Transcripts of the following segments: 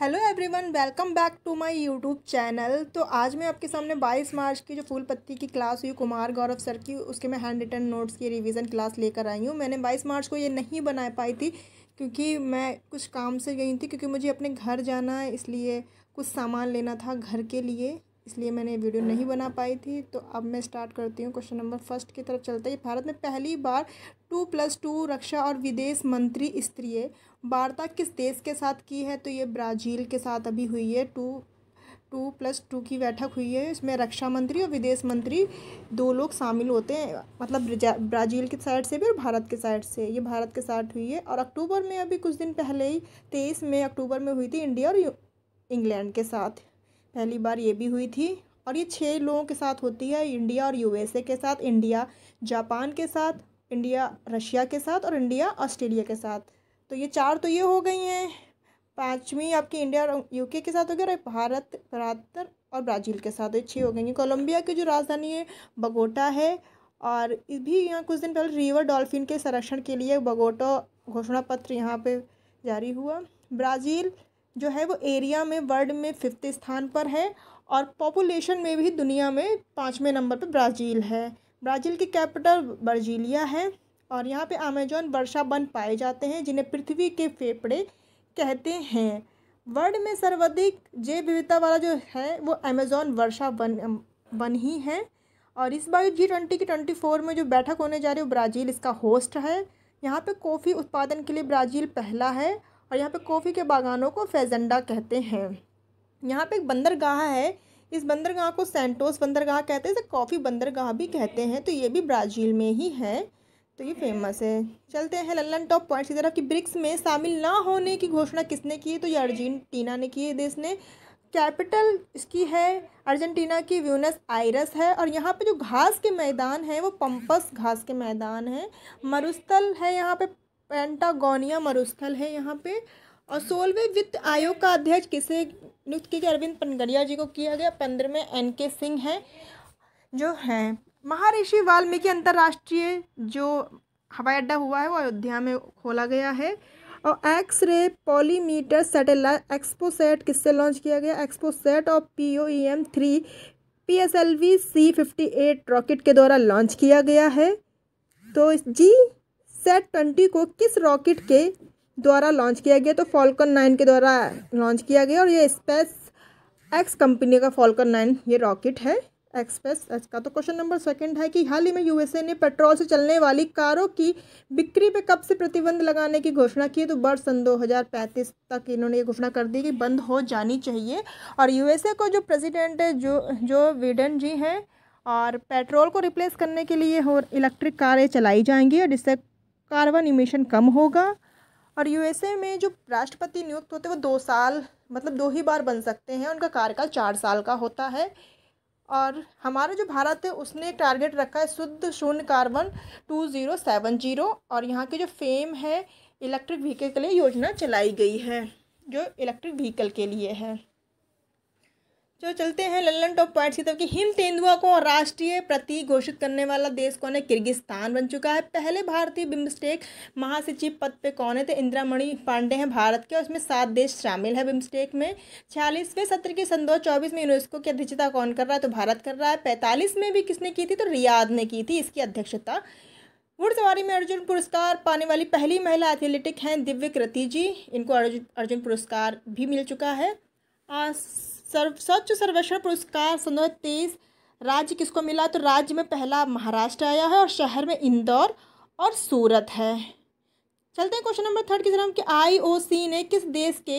hello everyone welcome back to my YouTube channel तो आज मैं आपके सामने 22 मार्च की जो फूल पत्ती की क्लास हुई कुमार गौरव सर की उसके मैं हैंड रिटन नोट्स की रिवीजन क्लास लेकर आई हूँ मैंने 22 मार्च को ये नहीं बना पाई थी क्योंकि मैं कुछ काम से गई थी क्योंकि मुझे अपने घर जाना है इसलिए कुछ सामान लेना था घर के लिए इसलिए मैंने वीडियो नहीं बना पाई थी तो अब मैं स्टार्ट करती हूँ क्वेश्चन नंबर फर्स्ट की तरफ चलता है भारत में पहली बार टू प्लस टू रक्षा और विदेश मंत्री स्त्रीय वार्ता किस देश के साथ की है तो ये ब्राज़ील के साथ अभी हुई है टू टू प्लस टू की बैठक हुई है इसमें रक्षा मंत्री और विदेश मंत्री दो लोग शामिल होते हैं मतलब ब्राज़ील की साइड से भी और भारत के साइड से ये भारत के साथ हुई है और अक्टूबर में अभी कुछ दिन पहले ही तेईस मई अक्टूबर में हुई थी इंडिया और इंग्लैंड के साथ पहली बार ये भी हुई थी और ये छः लोगों के साथ होती है इंडिया और यूएसए के साथ इंडिया जापान के साथ इंडिया रशिया के साथ और इंडिया ऑस्ट्रेलिया के साथ तो ये चार तो ये हो गई हैं पाँचवीं आपकी इंडिया और यूके के साथ हो गया और भारत बहत्तर और ब्राज़ील के साथ अच्छी छः हो गई कोलंबिया की जो राजधानी है बगोटा है और भी यहाँ कुछ दिन पहले रिवर डॉल्फिन के संरक्षण के लिए बगोटा घोषणा पत्र यहाँ पे जारी हुआ ब्राज़ील जो है वो एरिया में वर्ल्ड में फिफ्थ स्थान पर है और पॉपुलेशन में भी दुनिया में पाँचवें नंबर पर ब्राज़ील है ब्राज़ील की कैपिटल बर्जीलिया है और यहाँ पे अमेजोन वर्षा बन पाए जाते हैं जिन्हें पृथ्वी के फेफड़े कहते हैं वर्ल्ड में सर्वाधिक जैव विविधता वाला जो है वो अमेजोन वर्षा वन वन ही है और इस बार जी ट्वेंटी की ट्वेंटी फोर में जो बैठक होने जा रही है वो ब्राज़ील इसका होस्ट है यहाँ पे कॉफ़ी उत्पादन के लिए ब्राज़ील पहला है और यहाँ पे कॉफ़ी के बागानों को फेजेंडा कहते हैं यहाँ पे एक बंदरगाह है इस बंदरगाह को सेंटोस बंदरगाह कहते हैं इसे कॉफ़ी बंदरगाह भी कहते हैं तो ये भी ब्राज़ील में ही है तो ये फेमस है चलते हैं लल्लन टॉप पॉइंट्स की तरफ कि ब्रिक्स में शामिल ना होने की घोषणा किसने की तो ये अर्जेंटीना ने की है देश ने कैपिटल इसकी है अर्जेंटीना की व्यूनस आयरस है और यहाँ पे जो घास के मैदान है वो पम्पस घास के मैदान हैं मरुस्थल है यहाँ पे पेंटागोनिया मरुस्थल है यहाँ पर और सोलवे वित्त आयोग का अध्यक्ष किसे नियुक्त किया अरविंद पनगड़िया जी को किया गया पंद्रहवें एन के सिंह हैं जो हैं महर्षि वाल्मीकि अंतर्राष्ट्रीय जो हवाई अड्डा हुआ है वो अयोध्या में खोला गया है और X ray polarimeter satellite XPoSat किससे लॉन्च किया गया एक्सपोसेट और P O E M three P S L V C fifty eight rocket के द्वारा लॉन्च किया गया है तो जी सेट ट्वेंटी को किस रॉकेट के द्वारा लॉन्च किया गया तो फॉल्कन नाइन के द्वारा लॉन्च किया गया और ये स्पेस एक्स कंपनी का फॉल्कन नाइन ये रॉकेट है एक्सप्रेस एच का तो क्वेश्चन नंबर सेकंड है कि हाल ही में यूएसए ने पेट्रोल से चलने वाली कारों की बिक्री पे कब से प्रतिबंध लगाने की घोषणा की है तो वर्ष सन 2035 तक इन्होंने ये घोषणा कर दी कि बंद हो जानी चाहिए और यूएसए को जो प्रेसिडेंट है जो जो विडन जी हैं और पेट्रोल को रिप्लेस करने के लिए और इलेक्ट्रिक कारें चलाई जाएंगी और जिससे कार्बन इमिशन कम होगा और यूएसए में जो राष्ट्रपति नियुक्त होते हैं वो दो साल मतलब दो ही बार बन सकते हैं उनका कार्यकाल चार साल का होता है और हमारा जो भारत है उसने टारगेट रखा है शुद्ध शून्य carbon two zero seven zero और यहाँ की जो फेम है इलेक्ट्रिक व्हीकल के लिए योजना चलाई गई है जो इलेक्ट्रिक व्हीकल के लिए है जो चलते हैं लल्लन टॉप पॉइंट्स की तरफ कि हिम तेंदुआ को राष्ट्रीय प्रतीक घोषित करने वाला देश कौन है किर्गिस्तान बन चुका है पहले भारतीय बिम्स्टेक महासचिव पद पे कौन है तो इंदिरा मणि पांडे हैं भारत के और इसमें सात देश शामिल है बिम्स्टेक में छियालीसवें सत्र के सन दो में यूनेस्को की अध्यक्षता कौन कर रहा है तो भारत कर रहा है पैंतालीस में भी किसने की थी तो रियाद ने की थी इसकी अध्यक्षता घुड़सवारी में अर्जुन पुरस्कार पाने वाली पहली महिला एथलेटिक हैं दिव्य कृति जी इनको अर्जुन अर्जुन पुरस्कार भी मिल चुका है सर्व स्वच्छ सर्वेक्षण पुरस्कार सन दो तेईस राज्य किसको मिला तो राज्य में पहला महाराष्ट्र आया है और शहर में इंदौर और सूरत है चलते हैं क्वेश्चन नंबर थर्ड की तरफ कि आईओसी ने किस देश के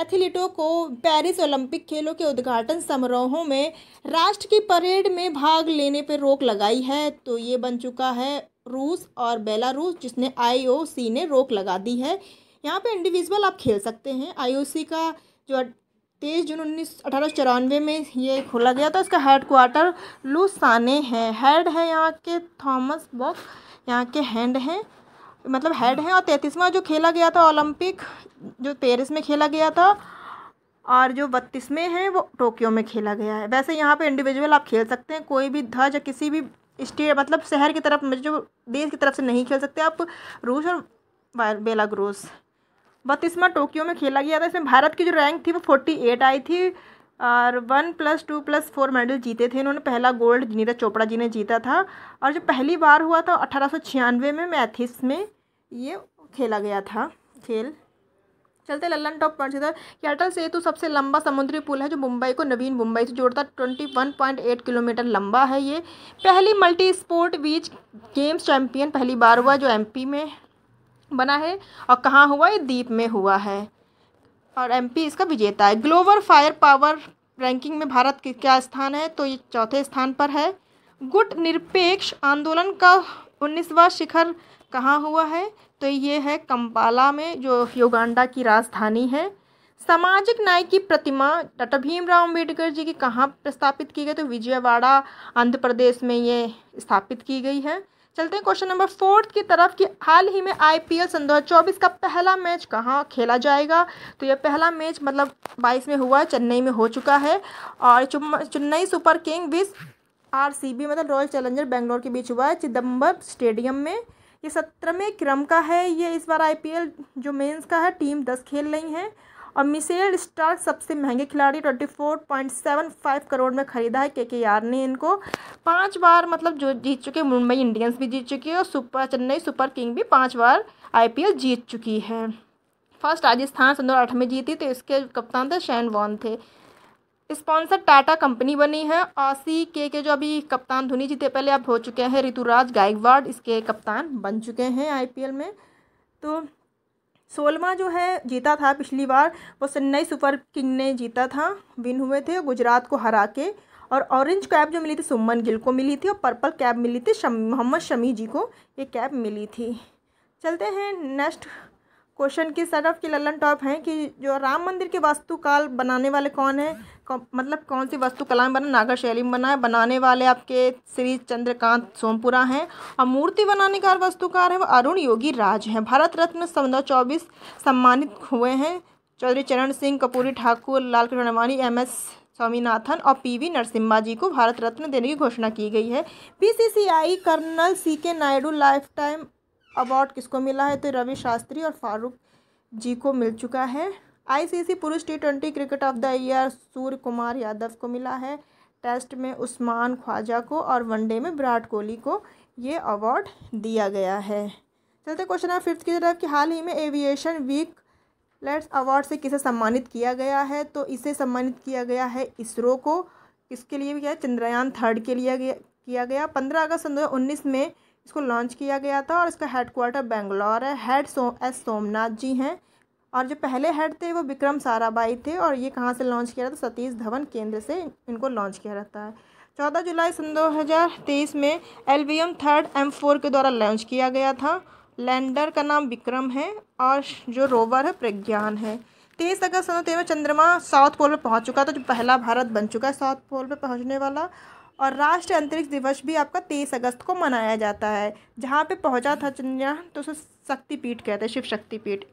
एथलीटों को पेरिस ओलंपिक खेलों के उद्घाटन समारोहों में राष्ट्र की परेड में भाग लेने पर रोक लगाई है तो ये बन चुका है रूस और बेलारूस जिसने आईओसी ने रोक लगा दी है यहाँ पे इंडिविजुअल आप खेल सकते हैं आईओसी का जो तेईस जून उन्नीस अठारह चौरानवे में ये खोला गया था इसका हेड क्वार्टर लुसाने है हेड है यहाँ के थॉमस बॉक यहाँ के हैंड हैं मतलब हेड हैं और तैंतीसवां जो खेला गया था ओलंपिक जो पेरिस में खेला गया था और जो बत्तीसवें हैं वो टोक्यो में खेला गया है वैसे यहाँ पे इंडिविजुअल आप खेल सकते हैं कोई भी ध्वज या किसी भी स्टेट मतलब शहर की तरफ जो देश की तरफ से नहीं खेल सकते आप रूस और बेलाग्रोस बत्तीसवां टोक्यो में खेला गया था इसमें भारत की जो रैंक थी वो फोर्टी एट आई थी और one plus two plus four medal जीते थे इन्होंने पहला गोल्ड नीरज चोपड़ा जी ने जीता था और जो पहली बार हुआ था अठारह में मैथिस में ये खेला गया था खेल चलते लल्लन टॉप पॉइंट सीधा कैटल सेतु सबसे लंबा समुद्री पुल है जो मुंबई को नवीन मुंबई से जोड़ता twenty one point eight kilometre लंबा है ये पहली multi sport beach games champion पहली बार हुआ जो एमपी में बना है और कहाँ हुआ ये द्वीप में हुआ है और एमपी इसका विजेता है ग्लोबल फायर पावर रैंकिंग में भारत के क्या स्थान है तो ये चौथे स्थान पर है गुट निरपेक्ष आंदोलन का उन्नीसवा शिखर कहाँ हुआ है तो ये है कंपाला में जो योगांडा की राजधानी है सामाजिक न्याय की प्रतिमा डॉक्टर भीमराव अम्बेडकर जी की कहाँ प्रस्थापित की गई तो विजयवाड़ा आंध्र प्रदेश में ये स्थापित की गई है चलते हैं क्वेश्चन नंबर फोर्थ की तरफ कि हाल ही में आईपीएल सन दो का पहला मैच कहाँ खेला जाएगा तो यह पहला मैच मतलब बाईस में हुआ है चेन्नई में हो चुका है और Chennai super kings RCB मतलब रॉयल चैलेंजर बेंगलोर के बीच हुआ है चिदम्बर स्टेडियम में ये सत्रहवें क्रम का है ये इस बार आईपीएल जो मेंस का है टीम दस खेल रही हैं और मिसेल स्टार्क सबसे महंगे खिलाड़ी twenty four point seven five crore में ख़रीदा है के के आर ने इनको पांच बार मतलब जो जीत चुके मुंबई इंडियंस भी जीत चुकी है और सुपर चेन्नई सुपर किंग भी पांच बार आईपीएल जीत चुकी है फर्स्ट राजस्थान सन दो आठ में जीती तो इसके कप्तान थे शैन वॉन थे स्पॉन्सर टाटा कंपनी बनी है आसी के के जो अभी कप्तान धोनी जीते पहले अब हो चुके हैं ऋतुराज गायकवाड़ इसके कप्तान बन चुके हैं आईपीएल में तो सोलवा जो है जीता था पिछली बार वो चेन्नई सुपर किंग ने जीता था विन हुए थे गुजरात को हरा के और ऑरेंज कैप जो मिली थी सुमन गिल को मिली थी और पर्पल कैप मिली थी मोहम्मद शमी जी को ये कैप मिली थी चलते हैं नेक्स्ट क्वेश्चन की ऑफ की लल्लन टॉप हैं कि जो राम मंदिर के वास्तुकाल बनाने वाले कौन है कौ, मतलब कौन सी वास्तुकला में बना नागर शैली में बना है बनाने वाले आपके श्री चंद्रकांत सोमपुरा हैं और मूर्ति बनाने का वास्तुकार है वो अरुण योगी राज हैं भारत रत्न सौ चौबीस सम्मानित हुए हैं चौधरी चरण सिंह कपूरी ठाकुर लाल कृष्ण अडवाणी एम एस स्वामीनाथन और पी वी नरसिम्हा जी को भारत रत्न देने की घोषणा की गई है सी सी आई कर्नल सी के नायडू लाइफ टाइम अवार्ड किसको मिला है तो रवि शास्त्री और फारूक जी को मिल चुका है आईसीसी पुरुष T twenty cricket of the year Suryakumar Yadav को मिला है टेस्ट में उस्मान ख्वाजा को और वनडे में विराट कोहली को ये अवार्ड दिया गया है चलते क्वेश्चन है फिफ्थ की तरफ कि हाल ही में एविएशन वीक लेट्स अवार्ड से किसे सम्मानित किया गया है तो इसे सम्मानित किया गया है इसरो को किसके लिए भी किया चंद्रयान थर्ड के लिए गया, किया गया पंद्रह अगस्त सन दो में इसको लॉन्च किया गया था और इसका हेड क्वार्टर बेंगलोर है हेड सो एस सोमनाथ जी हैं और जो पहले हेड थे वो विक्रम साराभाई थे और ये कहाँ से लॉन्च किया था सतीश धवन केंद्र से इनको लॉन्च किया जाता है चौदह जुलाई सन दो हज़ार तेईस में एम थर्ड एम फोर के द्वारा लॉन्च किया गया था लैंडर का नाम विक्रम है और जो रोवर है प्रज्ञान है तेईस अगस्त सन तेईस में चंद्रमा साउथ पोल पर पहुंच चुका था जो पहला भारत बन चुका है साउथ पोल पर पहुंचने वाला और राष्ट्रीय अंतरिक्ष दिवस भी आपका तेईस अगस्त को मनाया जाता है जहाँ पे पहुँचा था चंद्रयान तो उसे शक्तिपीठ कहते हैं शिव शक्तिपीठ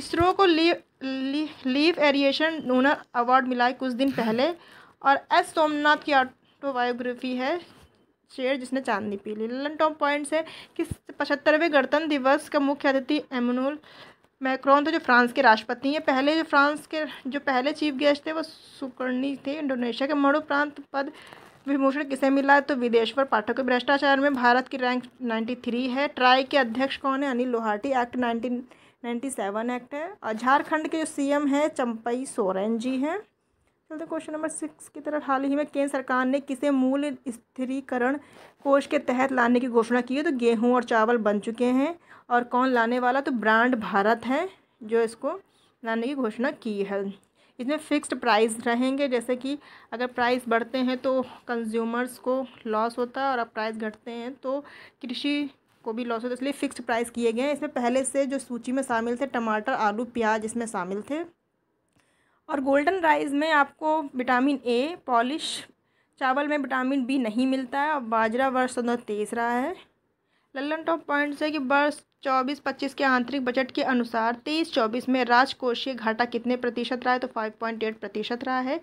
इसरो को लीव ली, लीव एरिएशन नूनर अवार्ड मिला है कुछ दिन पहले और एस सोमनाथ की ऑटोबायोग्राफी है शेर जिसने चांदनी पी ली लन टॉप पॉइंट्स है कि पचहत्तरवें गणतंत्र दिवस का मुख्य अतिथि एमनुल मैक्रोन थे जो फ्रांस के राष्ट्रपति हैं पहले जो फ्रांस के जो पहले चीफ गेस्ट थे वो सुकर्णी थे इंडोनेशिया के प्रांत पद विभूषण किसे मिला है तो विदेश पर पाठक के भ्रष्टाचार में भारत की रैंक 93 है ट्राई के अध्यक्ष कौन है अनिल लोहाटी एक्ट 1997 एक्ट है और झारखंड के जो सीएम है चंपई सोरेन जी हैं चलते क्वेश्चन नंबर सिक्स की तरफ हाल ही में केंद्र सरकार ने किसे मूल्य स्थिरीकरण कोष के तहत लाने की घोषणा की है तो गेहूँ और चावल बन चुके हैं और कौन लाने वाला तो ब्रांड भारत है जो इसको लाने की घोषणा की है इसमें फ़िक्स्ड प्राइस रहेंगे जैसे कि अगर प्राइस बढ़ते हैं तो कंज्यूमर्स को लॉस होता है और अब प्राइस घटते हैं तो कृषि को भी लॉस होता है इसलिए फ़िक्स्ड प्राइस किए गए हैं इसमें पहले से जो सूची में शामिल थे टमाटर आलू प्याज इसमें शामिल थे और गोल्डन राइस में आपको विटामिन ए पॉलिश चावल में विटामिन बी नहीं मिलता है और बाजरा वर्ष दो रहा है लल्लन टॉप पॉइंट्स है कि वर्ष चौबीस पच्चीस के आंतरिक बजट के अनुसार तेईस चौबीस में राजकोषीय घाटा कितने प्रतिशत रहा है तो फाइव पॉइंट एट प्रतिशत रहा है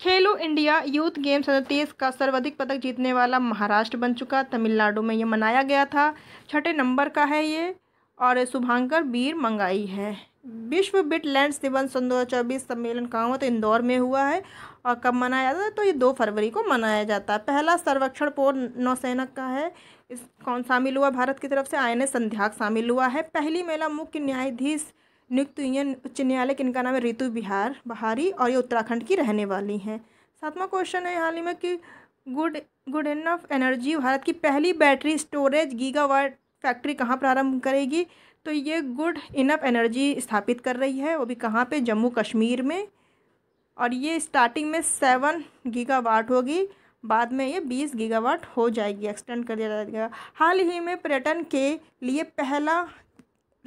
खेलो इंडिया यूथ गेम्स तेईस का सर्वाधिक पदक जीतने वाला महाराष्ट्र बन चुका तमिलनाडु में ये मनाया गया था छठे नंबर का है ये और शुभांकर वीर मंगाई है विश्व बिट लैंड दिवस सन दो सम्मेलन कहाँ हुआ तो इंदौर में हुआ है और कब मनाया जाता है तो ये दो फरवरी को मनाया जाता है पहला सर्वेक्षण पोर नौसेना का है इस कौन शामिल हुआ भारत की तरफ से आई एन संध्याक शामिल हुआ है पहली मेला मुख्य न्यायाधीश नियुक्त हुई हैं उच्च न्यायालय किनका नाम है रितु बिहार बहारी और ये उत्तराखंड की रहने वाली हैं सातवां क्वेश्चन है हाल ही में कि good good enough energy Bharat की पहली बैटरी स्टोरेज गीगावाट फैक्ट्री कहाँ प्रारंभ करेगी तो ये गुड इनफ एनर्जी स्थापित कर रही है वो भी कहाँ पे जम्मू कश्मीर में और ये स्टार्टिंग में सेवन गीगावाट होगी बाद में ये बीस गीगावाट हो जाएगी एक्सटेंड कर दिया जाएगा हाल ही में पर्यटन के लिए पहला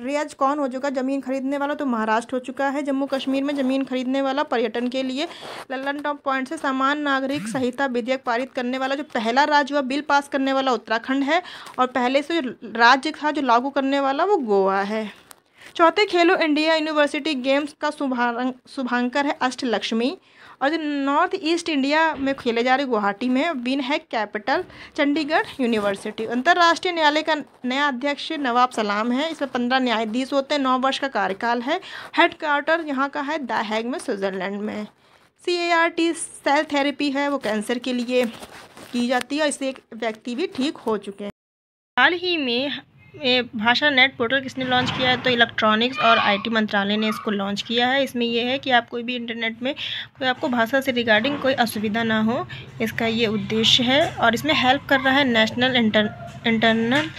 रेज कौन हो चुका ज़मीन खरीदने वाला तो महाराष्ट्र हो चुका है जम्मू कश्मीर में ज़मीन खरीदने वाला पर्यटन के लिए लल्लन टॉप पॉइंट से समान नागरिक संहिता विधेयक पारित करने वाला जो पहला राज्य हुआ बिल पास करने वाला उत्तराखंड है और पहले से जो राज्य था जो लागू करने वाला वो गोवा है चौथे खेलो इंडिया यूनिवर्सिटी गेम्स का शुभारंग शुभांकर है अष्टलक्ष्मी और जो नॉर्थ ईस्ट इंडिया में खेले जा रहे गुवाहाटी में विन है कैपिटल चंडीगढ़ यूनिवर्सिटी अंतर्राष्ट्रीय न्यायालय का नया अध्यक्ष नवाब सलाम है इसमें पंद्रह न्यायाधीश होते हैं नौ वर्ष का कार्यकाल है हेड क्वार्टर यहाँ का है द हैग में स्विट्ज़रलैंड में C A R T cell therapy है वो कैंसर के लिए की जाती है और इससे एक व्यक्ति भी ठीक हो चुके हैं हाल ही में ये भाषा नेट पोर्टल किसने लॉन्च किया है तो इलेक्ट्रॉनिक्स और आईटी मंत्रालय ने इसको लॉन्च किया है इसमें यह है कि आप कोई भी इंटरनेट में कोई आपको भाषा से रिगार्डिंग कोई असुविधा ना हो इसका ये उद्देश्य है और इसमें हेल्प कर रहा है national inter internal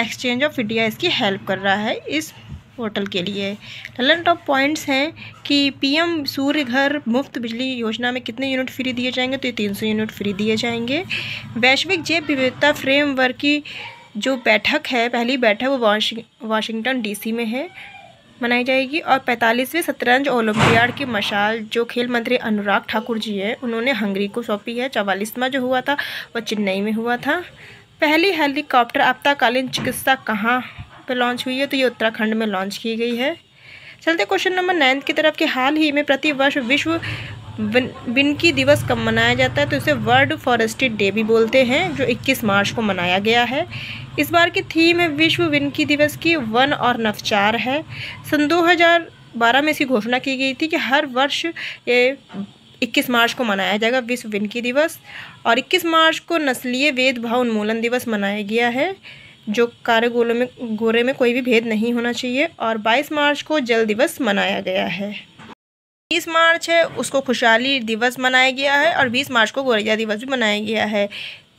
exchange of India इसकी हेल्प कर रहा है इस पोर्टल के लिए टलन टॉप पॉइंट्स हैं कि पीएम सूर्य घर मुफ्त बिजली योजना में कितने यूनिट फ्री दिए जाएंगे तो ये 300 यूनिट फ्री दिए जाएंगे वैश्विक जैव विविधता फ्रेमवर्क की जो बैठक है पहली बैठक वो वाशिंगटन डीसी में है मनाई जाएगी और पैंतालीसवें शतरंज ओलंपियाड की मशाल जो खेल मंत्री अनुराग ठाकुर जी हैं उन्होंने हंगरी को सौंपी है चवालीसवा जो हुआ था वह चेन्नई में हुआ था पहली हेलीकॉप्टर आपातकालीन चिकित्सा कहाँ पर लॉन्च हुई है तो ये उत्तराखंड में लॉन्च की गई है चलते क्वेश्चन नंबर नाइन्थ की तरफ कि हाल ही में प्रति वर्ष विश्व बिनकी दिवस कब मनाया जाता है तो इसे वर्ल्ड फॉरेस्टी डे भी बोलते हैं जो 21 मार्च को मनाया गया है इस बार की थीम है विश्व विनकी दिवस की वन और नवचार है सन 2012 में इसकी घोषणा की गई थी कि हर वर्ष ये 21 मार्च को मनाया जाएगा विश्व विनकी दिवस और 21 मार्च को नस्लीय भेदभाव उन्मूलन दिवस मनाया गया है जो कार्य गोलों में गोरे में कोई भी भेद नहीं होना चाहिए और 22 मार्च को जल दिवस मनाया गया है 20 मार्च है उसको खुशहाली दिवस मनाया गया है और 20 मार्च को गोरैया दिवस भी मनाया गया है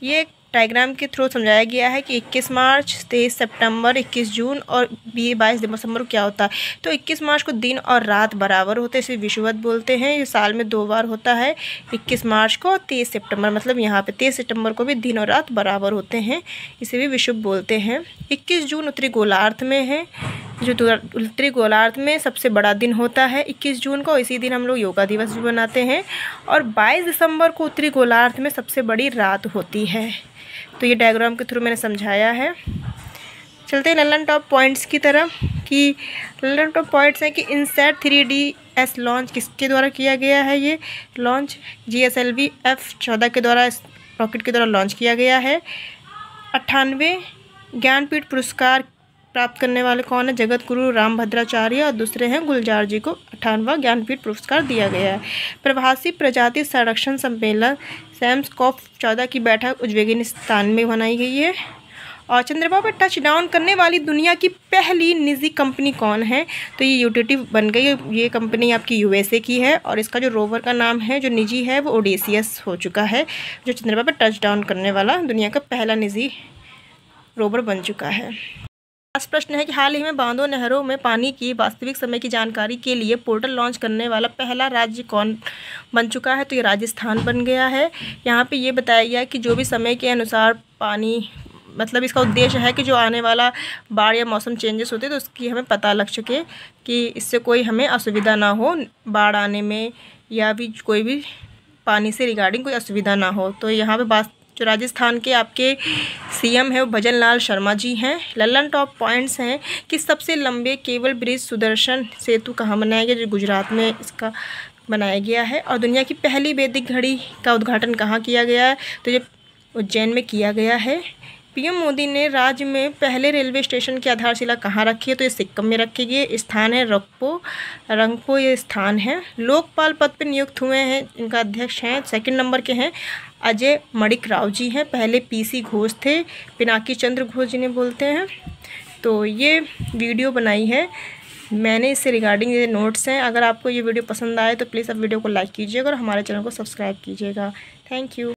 ये डायग्राम के थ्रू समझाया गया है कि 21 मार्च तेईस सितंबर 21 जून और बीस बाईस दिसंबर क्या होता है तो 21 मार्च को दिन और रात बराबर होते हैं इसे विश्ववत बोलते हैं ये साल में दो बार होता है 21 मार्च को और तेईस सितंबर मतलब यहाँ पे तेईस सितंबर को भी दिन और रात बराबर होते हैं इसे भी विश्व बोलते हैं इक्कीस जून उत्तरी गोलार्थ में है जो उत्तरी गोलार्थ में सबसे बड़ा दिन होता है 21 जून को इसी दिन हम लोग योगा दिवस भी मनाते हैं और 22 दिसंबर को उत्तरी गोलार्थ में सबसे बड़ी रात होती है तो ये डायग्राम के थ्रू मैंने समझाया है चलते हैं लल्लन टॉप पॉइंट्स की तरफ कि लल्लन टॉप पॉइंट्स हैं कि INSAT three D S launch किसके द्वारा किया गया है ये launch G S L V F चौदह के द्वारा रॉकेट के द्वारा लॉन्च किया गया है अट्ठानवे ज्ञानपीठ पुरस्कार प्राप्त करने वाले कौन है जगत गुरु राम भद्राचार्य और दूसरे हैं गुलजार जी को अठानवा ज्ञानपीठ पुरस्कार दिया गया है प्रवासी प्रजाति संरक्षण सम्मेलन सैम्स कॉफ चौदह की बैठक उज्बेगिस्तान में बनाई गई है और चंद्रमा पर टच डाउन करने वाली दुनिया की पहली निजी कंपनी कौन है तो ये यूटिटी बन गई ये कंपनी आपकी यूएसए की है और इसका जो रोवर का नाम है जो निजी है वो ओडेसियस हो चुका है जो चंद्रमा पर टच डाउन करने वाला दुनिया का पहला निजी रोवर बन चुका है लास्ट प्रश्न है कि हाल ही में बांधों नहरों में पानी की वास्तविक समय की जानकारी के लिए पोर्टल लॉन्च करने वाला पहला राज्य कौन बन चुका है तो ये राजस्थान बन गया है यहाँ पे ये बताया गया कि जो भी समय के अनुसार पानी मतलब इसका उद्देश्य है कि जो आने वाला बाढ़ या मौसम चेंजेस होते तो उसकी हमें पता लग सके कि इससे कोई हमें असुविधा ना हो बाढ़ आने में या भी कोई भी पानी से रिगार्डिंग कोई असुविधा ना हो तो यहाँ पर बात जो राजस्थान के आपके सीएम है वो भजन लाल शर्मा जी हैं लल्लन टॉप पॉइंट्स हैं कि सबसे लंबे केबल ब्रिज सुदर्शन सेतु कहाँ बनाया गया जो गुजरात में इसका बनाया गया है और दुनिया की पहली वैदिक घड़ी का उद्घाटन कहाँ किया गया है तो ये उज्जैन में किया गया है पीएम मोदी ने राज्य में पहले रेलवे स्टेशन की आधारशिला कहाँ रखी है तो ये सिक्किम में रखी गई स्थान है रंगपो रंगपो ये स्थान है लोकपाल पद पर नियुक्त हुए हैं इनका अध्यक्ष हैं सेकंड नंबर के हैं अजय मणिक राव जी हैं पहले पीसी घोष थे पिनाकी चंद्र घोष जिन्हें बोलते हैं तो ये वीडियो बनाई है मैंने इससे रिगार्डिंग ये नोट्स हैं अगर आपको ये वीडियो पसंद आए तो प्लीज़ आप वीडियो को लाइक कीजिएगा और हमारे चैनल को सब्सक्राइब कीजिएगा थैंक यू